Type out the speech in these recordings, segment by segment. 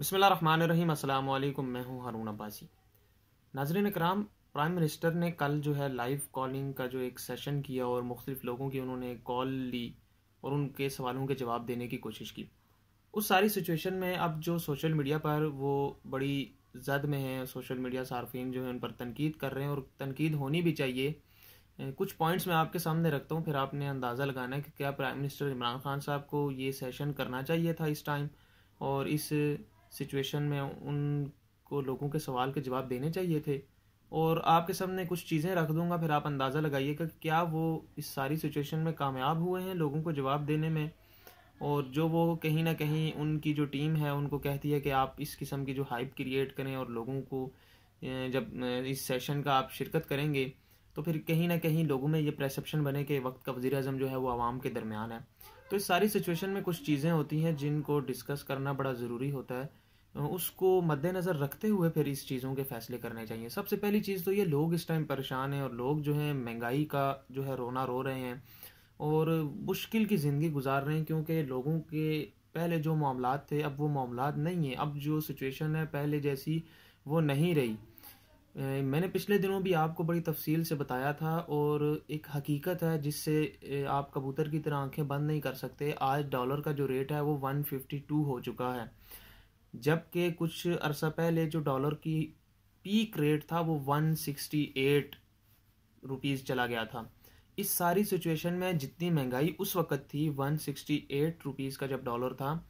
अस्सलाम वालेकुम मैं हूं हारून अब्बासी नाजरन कराम प्राइम मिनिस्टर ने कल जो है लाइव कॉलिंग का जो एक सेशन किया और मुख्तलिफ़ लोगों की उन्होंने कॉल ली और उनके सवालों के जवाब देने की कोशिश की उस सारी सिचुएशन में अब जो सोशल मीडिया पर वो बड़ी जद में है सोशल मीडिया सार्फिन जो है उन पर तनकीद कर रहे हैं और तनकीद होनी भी चाहिए कुछ पॉइंट्स मैं आपके सामने रखता हूँ फिर आपने अंदाज़ा लगाना है कि क्या प्राइम मिनिस्टर इमरान खान साहब को ये सेशन करना चाहिए था इस टाइम और इस सिचुएशन में उनको लोगों के सवाल के जवाब देने चाहिए थे और आपके सामने कुछ चीज़ें रख दूंगा फिर आप अंदाज़ा लगाइएगा कि क्या वो इस सारी सिचुएशन में कामयाब हुए हैं लोगों को जवाब देने में और जो वो कहीं ना कहीं उनकी जो टीम है उनको कहती है कि आप इस किस्म की जो हाइप क्रिएट करें और लोगों को जब इस सेशन का आप शिरकत करेंगे तो फिर कहीं ना कहीं लोगों में ये प्रसप्शन बने कि वक्त का वज़ी अजम जो है वो आवाम के दरमियान है तो इस सारी सिचुएशन में कुछ चीज़ें होती हैं जिनको डिस्कस करना बड़ा ज़रूरी होता है उसको मद्देनज़र रखते हुए फिर इस चीज़ों के फैसले करने चाहिए सबसे पहली चीज़ तो ये लोग इस टाइम परेशान हैं और लोग जो हैं महंगाई का जो है रोना रो रहे हैं और मुश्किल की ज़िंदगी गुजार रहे हैं क्योंकि लोगों के पहले जो मामला थे अब वो मामला नहीं हैं अब जो सिचुएशन है पहले जैसी वो नहीं रही मैंने पिछले दिनों भी आपको बड़ी तफसील से बताया था और एक हकीकत है जिससे आप कबूतर की तरह आंखें बंद नहीं कर सकते आज डॉलर का जो रेट है वो 152 हो चुका है जबकि कुछ अरसा पहले जो डॉलर की पीक रेट था वो 168 रुपीस चला गया था इस सारी सिचुएशन में जितनी महंगाई उस वक्त थी 168 रुपीस का जब डॉलर था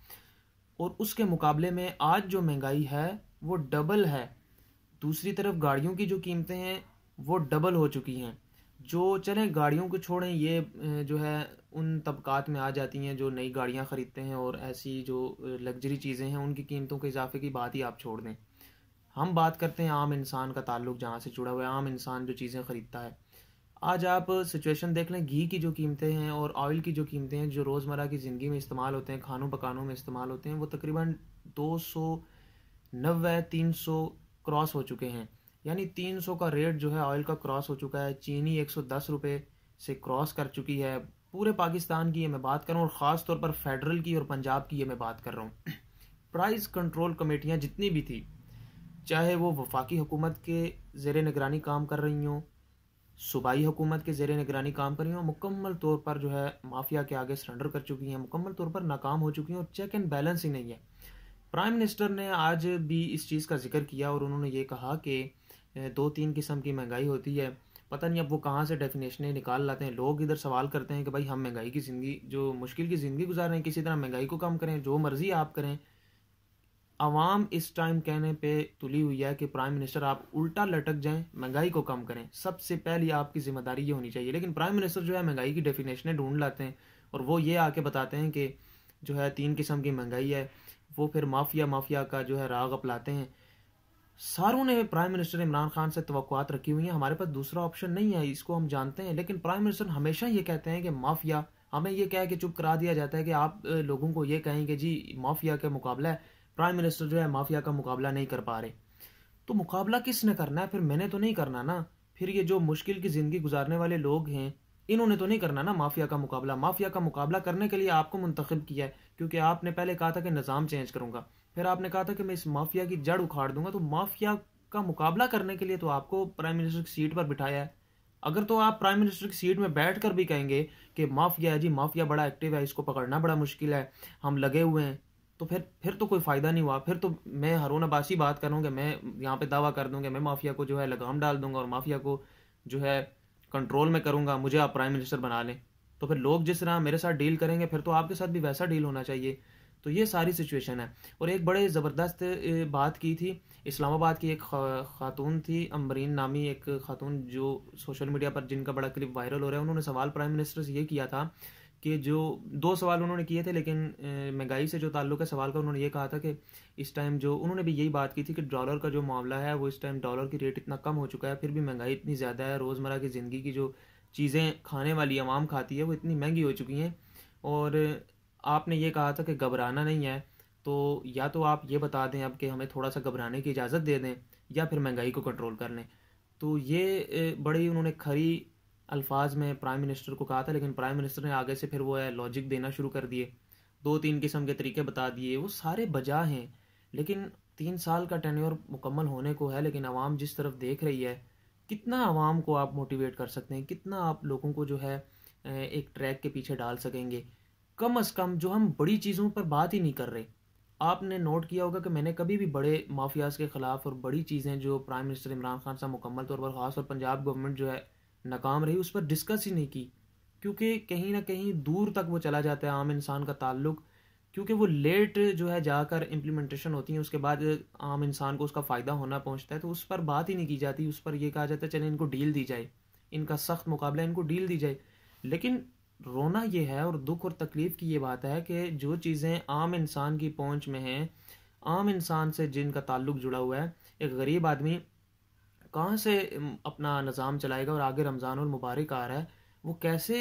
और उसके मुकाबले में आज जो महंगाई है वो डबल है दूसरी तरफ गाड़ियों की जो कीमतें हैं वो डबल हो चुकी हैं जो चलें गाड़ियों को छोड़ें ये जो है उन तबकात में आ जाती हैं जो नई गाड़ियाँ ख़रीदते हैं और ऐसी जो लग्जरी चीज़ें हैं उनकी कीमतों के इजाफे की बात ही आप छोड़ दें हम बात करते हैं आम इंसान का ताल्लुक जहाँ से जुड़ा हुआ है आम इंसान जो चीज़ें ख़रीदता है आज आप सिचुएशन देख लें घी की जो कीमतें हैं और ऑयल की जो कीमतें हैं जो रोज़मर्रा की ज़िंदगी में इस्तेमाल होते हैं खानों पकानों में इस्तेमाल होते हैं वो तकरीबन दो सौ नब्बे तीन सौ क्रॉस हो चुके हैं यानी 300 का रेट जो है ऑयल का क्रॉस हो चुका है चीनी एक सौ से क्रॉस कर चुकी है पूरे पाकिस्तान की ये मैं बात कर रहा हूँ और ख़ास तौर पर फेडरल की और पंजाब की ये मैं बात कर रहा हूँ प्राइस कंट्रोल कमेटियाँ जितनी भी थी चाहे वो वफाकी हुकूमत के ज़ेर निगरानी काम कर रही हों सूबाई हुकूमत के ज़ेर निगरानी काम कर रही हों मुकम्मल तौर पर जो है माफिया के आगे सरेंडर कर चुकी हैं मुकम्मल तौर पर नाकाम हो चुकी हैं और चेक एंड बैलेंस ही नहीं है प्राइम मिनिस्टर ने आज भी इस चीज़ का जिक्र किया और उन्होंने ये कहा कि दो तीन किस्म की महंगाई होती है पता नहीं अब वो कहाँ से डेफिनेशनें निकाल लाते हैं लोग इधर सवाल करते हैं कि भाई हम महंगाई की ज़िंदगी जो मुश्किल की ज़िंदगी गुजार रहे हैं किसी तरह महंगाई को कम करें जो मर्ज़ी आप करें आवाम इस टाइम कहने पे तुली हुई है कि प्राइम मिनिस्टर आप उल्टा लटक जाएं महंगाई को कम करें सबसे पहली आपकी जिम्मेदारी ये होनी चाहिए लेकिन प्राइम मिनिस्टर जो है महंगाई की डेफिनेशनें ढूंढ लाते हैं और वो ये आके बताते हैं कि जो है तीन किस्म की महंगाई है वो फिर माफिया माफिया का जो है राग अपनाते हैं सारों ने प्राइम मिनिस्टर इमरान खान से तोक़ात रखी हुई हैं हमारे पास दूसरा ऑप्शन नहीं है इसको हम जानते हैं लेकिन प्राइम मिनिस्टर हमेशा ये कहते हैं कि माफिया हमें ये कह के चुप करा दिया जाता है कि आप लोगों को ये कहें कि जी माफिया का मुकाबला है प्राइम मिनिस्टर जो है माफिया का मुकाबला नहीं कर पा रहे तो मुकाबला किसने करना है फिर मैंने तो नहीं करना ना फिर ये जो मुश्किल की ज़िंदगी गुजारने वाले लोग हैं इन्होंने तो नहीं करना ना माफिया का मुकाबला माफिया का मुकाबला करने के लिए आपको मुंतखब किया है क्योंकि आपने पहले कहा था कि निज़ाम चेंज करूंगा फिर आपने कहा था कि मैं इस माफिया की जड़ उखाड़ दूंगा तो माफिया का मुकाबला करने के लिए तो आपको प्राइम मिनिस्टर की सीट पर बिठाया है अगर तो आप प्राइम मिनिस्टर की सीट में बैठ कर भी कहेंगे कि माफिया है जी माफिया बड़ा एक्टिव है इसको पकड़ना बड़ा मुश्किल है हम लगे हुए हैं तो फिर फिर तो कोई फ़ायदा नहीं हुआ फिर तो मैं हरून अब्बासी बात करूँगा मैं यहाँ पे दावा कर दूँगा मैं माफिया को जो है लगाम डाल दूंगा और माफिया को जो है कंट्रोल में करूँगा मुझे आप प्राइम मिनिस्टर बना लें तो फिर लोग जिस तरह मेरे साथ डील करेंगे फिर तो आपके साथ भी वैसा डील होना चाहिए तो ये सारी सिचुएशन है और एक बड़े ज़बरदस्त बात की थी इस्लामाबाद की एक खातून थी अम्बरीन नामी एक खातून जो सोशल मीडिया पर जिनका बड़ा क्लिप वायरल हो रहा है उन्होंने सवाल प्राइम मिनिस्टर से ये किया था कि जो दो सवाल उन्होंने किए थे लेकिन महंगाई से जो ताल्लुक है सवाल का उन्होंने ये कहा था कि इस टाइम जो उन्होंने भी यही बात की थी कि डॉलर का जो मामला है वो इस टाइम डॉलर की रेट इतना कम हो चुका है फिर भी महंगाई इतनी ज़्यादा है रोज़मर्रा की ज़िंदगी की जो चीज़ें खाने वाली आवाम खाती है वो इतनी महंगी हो चुकी हैं और आपने ये कहा था कि घबराना नहीं है तो या तो आप ये बता दें अब कि हमें थोड़ा सा घबराने की इजाज़त दे दें या फिर महंगाई को कंट्रोल कर लें तो ये बड़ी उन्होंने खरी अल्फाज में प्राइम मिनिस्टर को कहा था लेकिन प्राइम मिनिस्टर ने आगे से फिर वो है लॉजिक देना शुरू कर दिए दो तीन किस्म के तरीके बता दिए वो सारे बजा हैं लेकिन तीन साल का टेन्योर मुकम्मल होने को है लेकिन आवाम जिस तरफ देख रही है कितना आवाम को आप मोटिवेट कर सकते हैं कितना आप लोगों को जो है एक ट्रैक के पीछे डाल सकेंगे कम अज़ कम जो हम बड़ी चीज़ों पर बात ही नहीं कर रहे आपने नोट किया होगा कि मैंने कभी भी बड़े माफियाज़ के ख़िलाफ़ और बड़ी चीज़ें जो प्राइम मिनिस्टर इमरान खान साहब मुकम्मल तौर पर ख़ास और पंजाब गवर्नमेंट जो है नाकाम रही उस पर डिस्कस ही नहीं की क्योंकि कहीं ना कहीं दूर तक वो चला जाता है आम इंसान का ताल्लुक क्योंकि वो लेट जो है जाकर इम्प्लीमेंटेशन होती है उसके बाद आम इंसान को उसका फ़ायदा होना पहुंचता है तो उस पर बात ही नहीं की जाती उस पर यह कहा जाता है चले इनको डील दी जाए इनका सख्त मुकाबला इनको डील दी जाए लेकिन रोना ये है और दुख और तकलीफ़ की ये बात है कि जो चीज़ें आम इंसान की पहुँच में हैं आम इंसान से जिनका ताल्लुक जुड़ा हुआ है एक गरीब आदमी कहाँ से अपना निज़ाम चलाएगा और आगे रमज़ान और मुबारक आ रहा है वो कैसे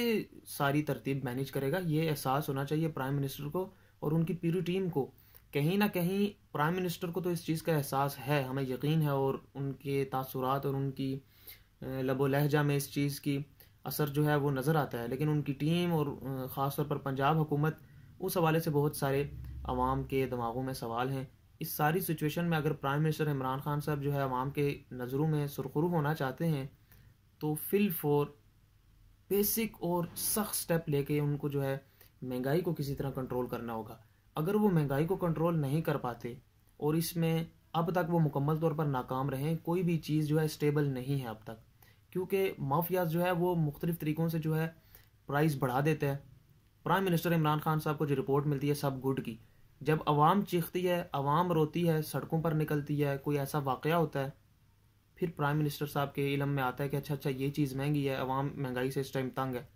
सारी तरतीब मैनेज करेगा ये एहसास होना चाहिए प्राइम मिनिस्टर को और उनकी पूरी टीम को कहीं ना कहीं प्राइम मिनिस्टर को तो इस चीज़ का एहसास है हमें यकीन है और उनके तासरात और उनकी लबो लहजा में इस चीज़ की असर जो है वो नज़र आता है लेकिन उनकी टीम और ख़ास तौर पर पंजाब हुकूमत उस हवाले से बहुत सारे आवाम के दिमागों में सवाल हैं इस सारी सिचुएशन में अगर प्राइम मिनिस्टर इमरान खान साहब जो है आवाम के नज़रों में सुरखरू होना चाहते हैं तो फिल फॉर बेसिक और सख्त स्टेप लेके उनको जो है महंगाई को किसी तरह कंट्रोल करना होगा अगर वो महंगाई को कंट्रोल नहीं कर पाते और इसमें अब तक वो मुकम्मल तौर पर नाकाम रहे कोई भी चीज़ जो है स्टेबल नहीं है अब तक क्योंकि माफियाज जो है वो मुख्तलिफ़ तरीक़ों से जो है प्राइस बढ़ा देते हैं प्राइम मिनिस्टर इमरान खान साहब को जो रिपोर्ट मिलती है सब गुड की जब आवाम चीखती है आवाम रोती है सड़कों पर निकलती है कोई ऐसा वाक़ होता है फिर प्राइम मिनिस्टर साहब के इलम में आता है कि अच्छा अच्छा ये चीज़ महंगी है आवाम महंगाई से इस टाइम तंग है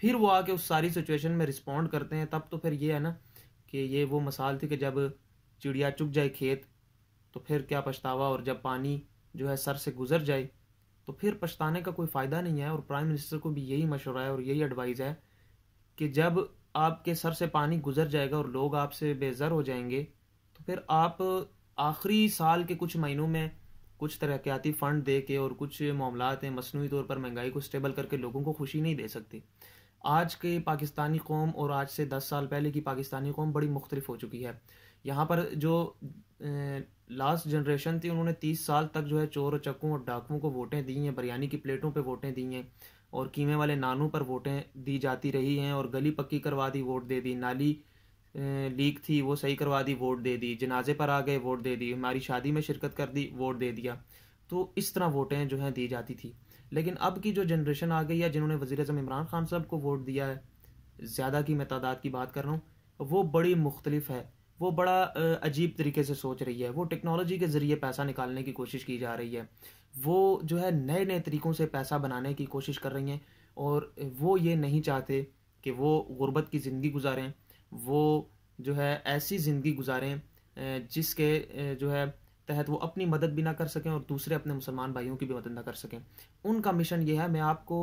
फिर वो आके उस सारी सिचुएशन में रिस्पॉन्ड करते हैं तब तो फिर ये है ना कि ये वो मसाल थी कि जब चिड़िया चुग जाए खेत तो फिर क्या पछतावा और जब पानी जो है सर से गुजर जाए तो फिर पछताने का कोई फ़ायदा नहीं है और प्राइम मिनिस्टर को भी यही मशवरा है और यही एडवाइज़ है कि जब आपके सर से पानी गुजर जाएगा और लोग आपसे बेज़र हो जाएंगे तो फिर आप आखिरी साल के कुछ महीनों में कुछ तरक्याती फ़ंड दे के और कुछ मामला हैं मसनू तौर पर महंगाई को स्टेबल करके लोगों को खुशी नहीं दे सकती आज के पाकिस्तानी कौम और आज से दस साल पहले की पाकिस्तानी कौम बड़ी मुख्तलिफ हो चुकी है यहाँ पर जो लास्ट जनरेशन थी उन्होंने तीस साल तक जो है चोर चक्कों और डाकुओं को वोटें दी हैं बिरयानी की प्लेटों पर वोटें दी हैं और कीमे वाले नानू पर वोटें दी जाती रही हैं और गली पक्की करवा दी वोट दे दी नाली लीक थी वो सही करवा दी वोट दे दी जनाजे पर आ गए वोट दे दी हमारी शादी में शिरकत कर दी वोट दे दिया तो इस तरह वोटें जो हैं दी जाती थी लेकिन अब की जो जनरेशन आ गई है जिन्होंने वज़ी अजम इमरान खान साहब को वोट दिया है ज़्यादा की मैं तादाद की बात कर रहा हूँ वो बड़ी मुख्तलिफ है वो बड़ा अजीब तरीके से सोच रही है वो टेक्नोलॉजी के ज़रिए पैसा निकालने की कोशिश की जा रही है वो जो है नए नए तरीक़ों से पैसा बनाने की कोशिश कर रही हैं और वो ये नहीं चाहते कि वो गुर्बत की ज़िंदगी गुजारें वो जो है ऐसी ज़िंदगी गुजारें जिसके जो है तहत वो अपनी मदद भी ना कर सकें और दूसरे अपने मुसलमान भाइयों की भी मदद ना कर सकें उनका मिशन ये है मैं आपको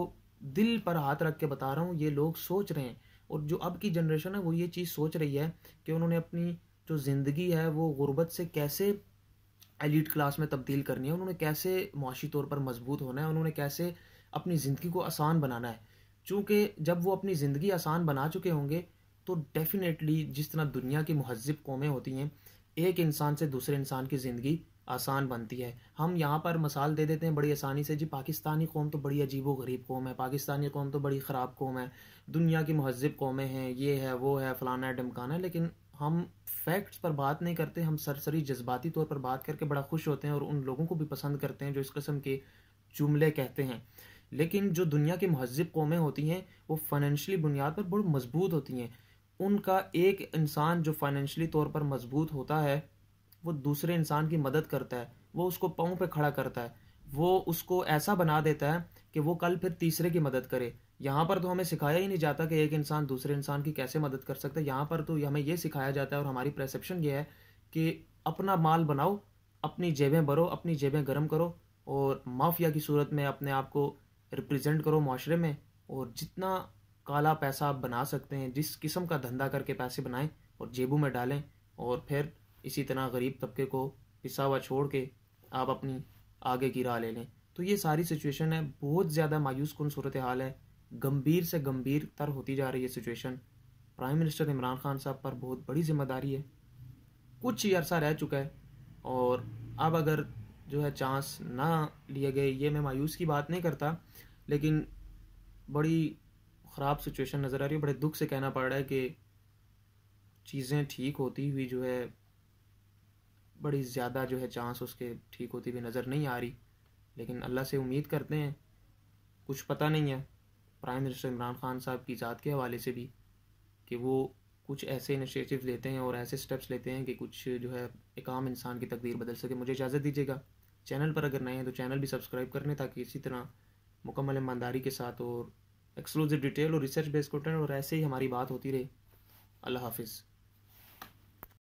दिल पर हाथ रख के बता रहा हूँ ये लोग सोच रहे हैं और जो अब की जनरेशन है वो ये चीज़ सोच रही है कि उन्होंने अपनी जो ज़िंदगी है वो गुर्बत से कैसे एलिट क्लास में तब्दील करनी है उन्होंने कैसे मुआशी तौर पर मजबूत होना है उन्होंने कैसे अपनी ज़िंदगी को आसान बनाना है चूँकि जब वो अपनी ज़िंदगी आसान बना चुके होंगे तो डेफिनेटली जिस तरह दुनिया की महजब कौमें होती हैं एक इंसान से दूसरे इंसान की ज़िंदगी आसान बनती है हम यहाँ पर मसाल दे देते हैं बड़ी आसानी से जी पाकिस्तानी कौम तो बड़ी अजीब व गरीब कौम है पाकिस्तानी कौम तो बड़ी ख़राब कौम है दुनिया की महजब कौमें हैं ये है वो है फ़लाना है डमकाना है लेकिन हम फैक्ट्स पर बात नहीं करते हम सरसरी जज्बाती तौर पर बात करके बड़ा खुश होते हैं और उन लोगों को भी पसंद करते हैं जो इस कस्म के जुमले कहते हैं लेकिन जो दुनिया की महजब कौमें होती हैं वो फाइनेंशली बुनियाद पर बहुत मजबूत होती हैं उनका एक इंसान जो फाइनेंशली तौर पर मजबूत होता है वो दूसरे इंसान की मदद करता है वो उसको पाँव पे खड़ा करता है वो उसको ऐसा बना देता है कि वो कल फिर तीसरे की मदद करे यहाँ पर तो हमें सिखाया ही नहीं जाता कि एक इंसान दूसरे इंसान की कैसे मदद कर सकता है यहाँ पर तो हमें ये सिखाया जाता है और हमारी प्रसप्शन ये है कि अपना माल बनाओ अपनी जेबें भरो अपनी जेबें गर्म करो और माफिया की सूरत में अपने आप को रिप्रेजेंट करो माशरे में और जितना काला पैसा आप बना सकते हैं जिस किस्म का धंधा करके पैसे बनाएं और जेबों में डालें और फिर इसी तरह गरीब तबके को पिसा हुआ छोड़ के आप अपनी आगे की राह ले लें तो ये सारी सिचुएशन है बहुत ज़्यादा मायूस कन सूरत हाल है गंभीर से गंभीर तर होती जा रही है situation prime minister Imran Khan साहब पर बहुत बड़ी जिम्मेदारी है कुछ ही अरसा रह चुका है और अब अगर जो है चांस ना लिए गए ये मैं मायूस की बात नहीं करता लेकिन बड़ी ख़राब सिचुएशन नज़र आ रही है बड़े दुख से कहना पड़ रहा है कि चीज़ें ठीक होती हुई जो है बड़ी ज़्यादा जो है चांस उसके ठीक होती हुई नज़र नहीं आ रही लेकिन अल्लाह से उम्मीद करते हैं कुछ पता नहीं है प्राइम मिनिस्टर इमरान खान साहब की ज़ात के हवाले से भी कि वो कुछ ऐसे इनिशिएटिव लेते हैं और ऐसे स्टेप्स लेते हैं कि कुछ जो है एक आम इंसान की तकदीर बदल सके मुझे इजाज़त दीजिएगा चैनल पर अगर नए हैं तो चैनल भी सब्सक्राइब कर लें ताकि इसी तरह मुकम्मल ईमानदारी के साथ और एक्सक्लूसिव डिटेल और रिसर्च बेस्ड कंटेंट और ऐसे ही हमारी बात होती रहे अल्लाह हाफिज़